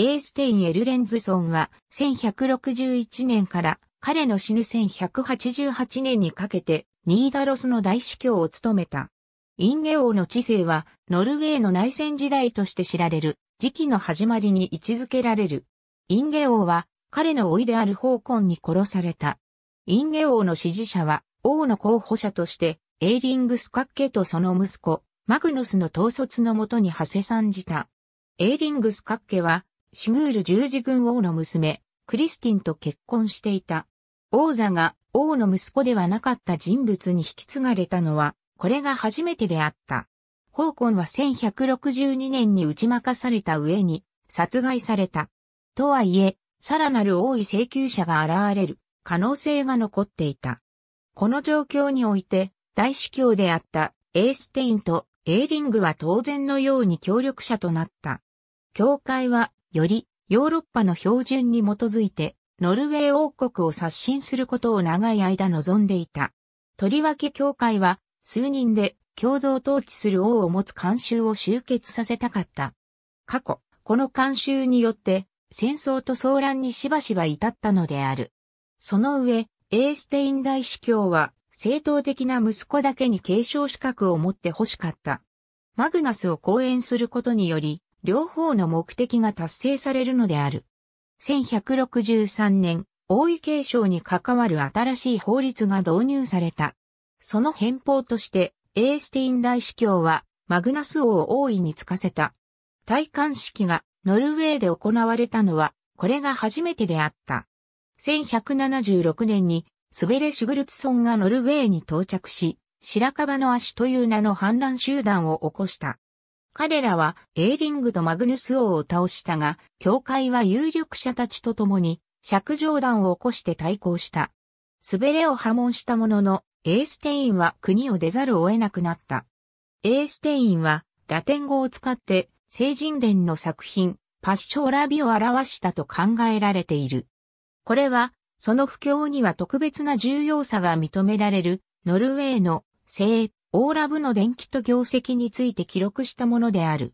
エーステイン・エルレンズソンは1161年から彼の死ぬ1188年にかけてニーダロスの大司教を務めた。インゲ王の知性はノルウェーの内戦時代として知られる時期の始まりに位置づけられる。インゲ王は彼のいであるホーコンに殺された。インゲ王の支持者は王の候補者としてエーリングスカッケとその息子マグノスの統率のもとに派生参じた。エーリングスカッケはシグール十字軍王の娘、クリスティンと結婚していた。王座が王の息子ではなかった人物に引き継がれたのは、これが初めてであった。ホーコンは1162年に打ち負かされた上に殺害された。とはいえ、さらなる王位請求者が現れる可能性が残っていた。この状況において、大司教であったエーステインとエーリングは当然のように協力者となった。教会はよりヨーロッパの標準に基づいて、ノルウェー王国を刷新することを長い間望んでいた。とりわけ教会は、数人で共同統治する王を持つ慣習を集結させたかった。過去、この慣習によって、戦争と騒乱にしばしば至ったのである。その上、エーステイン大司教は、正当的な息子だけに継承資格を持って欲しかった。マグナスを講演することにより、両方の目的が達成されるのである。1163年、王位継承に関わる新しい法律が導入された。その変法として、エースティン大司教は、マグナス王を王位に着かせた。戴冠式がノルウェーで行われたのは、これが初めてであった。1176年に、スベレ・シュグルツソンがノルウェーに到着し、白樺の足という名の反乱集団を起こした。彼らはエーリングとマグヌス王を倒したが、教会は有力者たちと共に尺上弾を起こして対抗した。滑れを破門したものの、エーステインは国を出ざるを得なくなった。エーステインはラテン語を使って聖人伝の作品、パッショーラビを表したと考えられている。これは、その不況には特別な重要さが認められる、ノルウェーの聖オーラブの伝記と業績について記録したものである。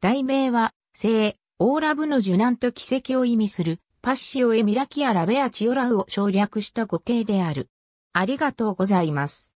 題名は、聖、オーラブの受難と奇跡を意味する、パッシオエミラキアラベアチオラウを省略した語形である。ありがとうございます。